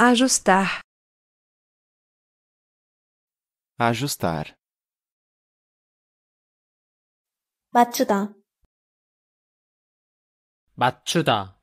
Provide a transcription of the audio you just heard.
ajustar, ajustar, matuda, matuda